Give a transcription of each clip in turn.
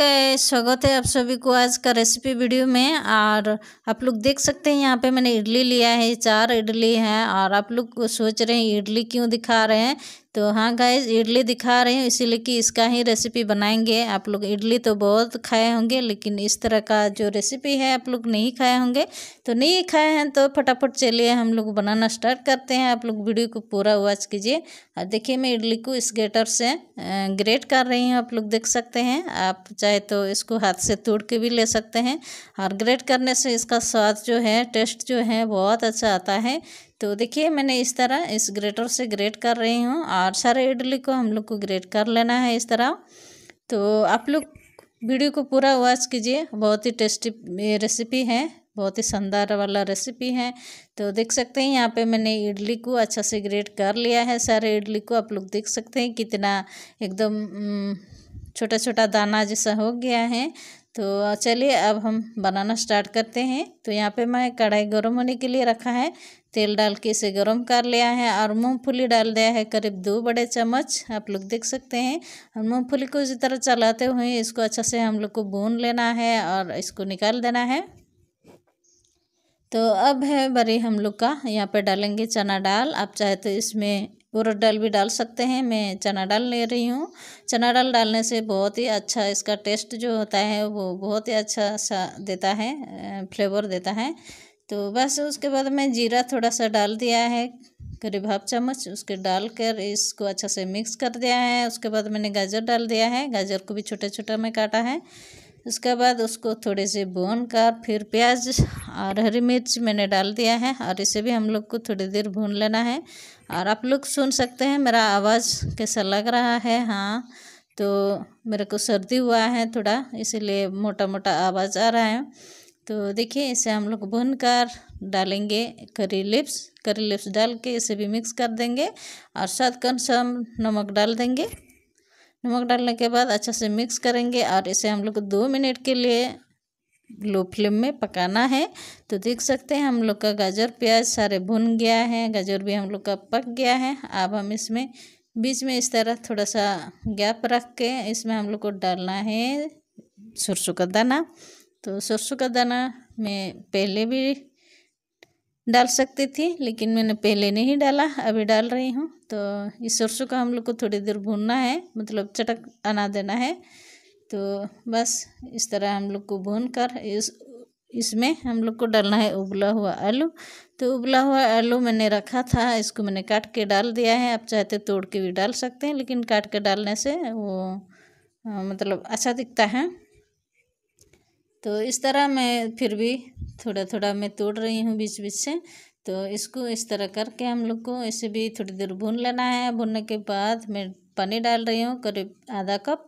गए स्वागत है आप सभी को आज का रेसिपी वीडियो में और आप लोग देख सकते हैं यहाँ पे मैंने इडली लिया है चार इडली है और आप लोग सोच रहे हैं इडली क्यों दिखा रहे हैं तो हाँ गाइज इडली दिखा रही हूँ इसीलिए कि इसका ही रेसिपी बनाएंगे आप लोग इडली तो बहुत खाए होंगे लेकिन इस तरह का जो रेसिपी है आप लोग नहीं खाए होंगे तो नहीं खाए हैं तो फटाफट चलिए हम लोग बनाना स्टार्ट करते हैं आप लोग वीडियो को पूरा वॉच कीजिए और देखिए मैं इडली को इस ग्रेटर से ग्रेट कर रही हूँ आप लोग देख सकते हैं आप चाहे तो इसको हाथ से तोड़ के भी ले सकते हैं और ग्रेट करने से इसका स्वाद जो है टेस्ट जो है बहुत अच्छा आता है तो देखिए मैंने इस तरह इस ग्रेटर से ग्रेट कर रही हूँ और सारे इडली को हम लोग को ग्रेट कर लेना है इस तरह तो आप लोग वीडियो को पूरा वॉच कीजिए बहुत ही टेस्टी रेसिपी है बहुत ही शानदार वाला रेसिपी है तो देख सकते हैं यहाँ पे मैंने इडली को अच्छा से ग्रेट कर लिया है सारे इडली को आप लोग देख सकते हैं कितना एकदम छोटा छोटा दाना जैसा हो गया है तो चलिए अब हम बनाना स्टार्ट करते हैं तो यहाँ पे मैं कढ़ाई गर्म होने के लिए रखा है तेल डाल के इसे गर्म कर लिया है और मूंगफली डाल दिया है करीब दो बड़े चम्मच आप लोग देख सकते हैं और मूंगफली को इसी तरह चलाते हुए इसको अच्छा से हम लोग को भून लेना है और इसको निकाल देना है तो अब है बरी हम लोग का यहाँ पे डालेंगे चना डाल आप चाहे तो इसमें उड़द डाल भी डाल सकते हैं मैं चना डाल ले रही हूँ चना डाल डालने से बहुत ही अच्छा इसका टेस्ट जो होता है वो बहुत ही अच्छा सा देता है फ्लेवर देता है तो बस उसके बाद मैं जीरा थोड़ा सा डाल दिया है करीब हाफ चम्मच उसके डाल कर इसको अच्छा से मिक्स कर दिया है उसके बाद मैंने गाजर डाल दिया है गाजर को भी छोटा छोटा में काटा है उसके बाद उसको थोड़े से भून कर फिर प्याज और हरी मिर्च मैंने डाल दिया है और इसे भी हम लोग को थोड़ी देर भून लेना है और आप लोग सुन सकते हैं मेरा आवाज़ कैसा लग रहा है हाँ तो मेरे को सर्दी हुआ है थोड़ा इसीलिए मोटा मोटा आवाज़ आ रहा है तो देखिए इसे हम लोग भून कर डालेंगे करी लिप्स करी लिप्स डाल के इसे भी मिक्स कर देंगे और साथ कन नमक डाल देंगे नमक डालने के बाद अच्छे से मिक्स करेंगे और इसे हम लोग दो मिनट के लिए लो फ्लेम में पकाना है तो देख सकते हैं हम लोग का गाजर प्याज सारे भुन गया है गाजर भी हम लोग का पक गया है अब हम इसमें बीच में इस तरह थोड़ा सा गैप रख के इसमें हम लोग को डालना है सरसों का दाना तो सरसों का दाना मैं पहले भी डाल सकती थी लेकिन मैंने पहले नहीं डाला अभी डाल रही हूँ तो इस सरसों का हम लोग को थोड़ी देर भूनना है मतलब चटक आना देना है तो बस इस तरह हम लोग को भून कर इस इसमें हम लोग को डालना है उबला हुआ आलू तो उबला हुआ आलू मैंने रखा था इसको मैंने काट के डाल दिया है आप चाहते तो तोड़ के भी डाल सकते हैं लेकिन काट के डालने से वो आ, मतलब अच्छा दिखता है तो इस तरह मैं फिर भी थोड़ा थोड़ा मैं तोड़ रही हूँ बीच बीच से तो इसको इस तरह करके हम लोग को इसे भी थोड़ी देर भून लेना है भूनने के बाद मैं पानी डाल रही हूँ करीब आधा कप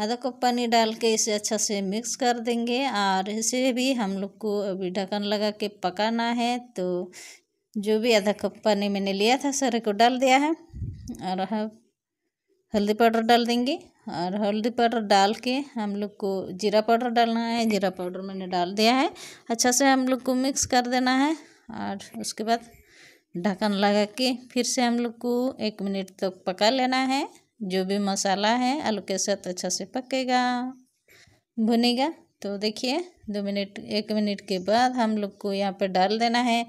आधा कप पानी डाल के इसे अच्छा से मिक्स कर देंगे और इसे भी हम लोग को अभी ढक्कन लगा के पकाना है तो जो भी आधा कप पानी मैंने लिया था सारे को डाल दिया है और हल्दी पाउडर डाल देंगे और हल्दी पाउडर डाल के हम लोग को जीरा पाउडर डालना है जीरा पाउडर मैंने डाल दिया है अच्छा से हम लोग को मिक्स कर देना है और उसके बाद ढक्कन लगा के फिर से हम लोग को एक मिनट तक तो पका लेना है जो भी मसाला है आलू के साथ अच्छा से पकेगा भुनेगा तो देखिए दो मिनट एक मिनट के बाद हम लोग को यहाँ पर डाल देना है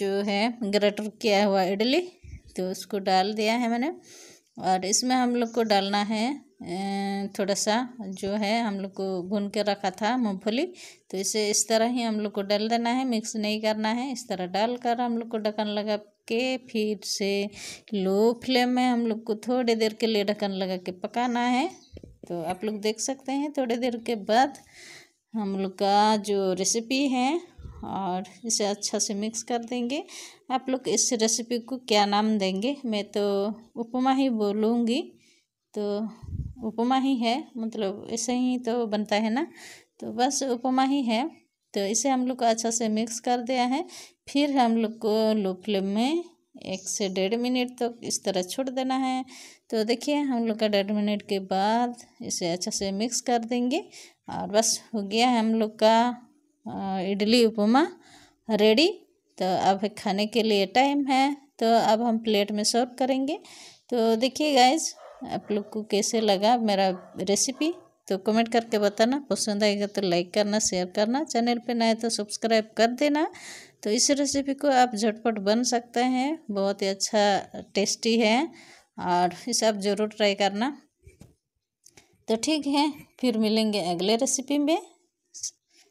जो है ग्रेटर किया हुआ इडली तो उसको डाल दिया है मैंने और इसमें हम लोग को डालना है थोड़ा सा जो है हम लोग को भून के रखा था मूँगफली तो इसे इस तरह ही हम लोग को डाल देना है मिक्स नहीं करना है इस तरह डाल कर हम लोग को ढक्कन लगा के फिर से लो फ्लेम में हम लोग को थोड़ी देर के लिए ढक्कन लगा के पकाना है तो आप लोग देख सकते हैं थोड़ी देर के बाद हम लोग का जो रेसिपी है और इसे अच्छा से मिक्स कर देंगे आप लोग इस रेसिपी को क्या नाम देंगे मैं तो उपमा ही बोलूँगी तो उपमा ही है मतलब ऐसे ही तो बनता है ना तो बस उपमा ही है तो इसे हम लोग को अच्छा से मिक्स कर दिया है फिर हम लोग को लो फ्लेम में एक से डेढ़ मिनट तक तो इस तरह छोड़ देना है तो देखिए हम लोग का डेढ़ मिनट के बाद इसे अच्छा से मिक्स कर देंगे और बस हो गया है हम लोग का इडली उपमा रेडी तो अब खाने के लिए टाइम है तो अब हम प्लेट में सर्व करेंगे तो देखिए गाइज आप लोग को कैसे लगा मेरा रेसिपी तो कमेंट करके बताना पसंद आएगा तो लाइक करना शेयर करना चैनल पे नए तो सब्सक्राइब कर देना तो इस रेसिपी को आप झटपट बन सकते हैं बहुत ही अच्छा टेस्टी है और इसे आप ज़रूर ट्राई करना तो ठीक है फिर मिलेंगे अगले रेसिपी में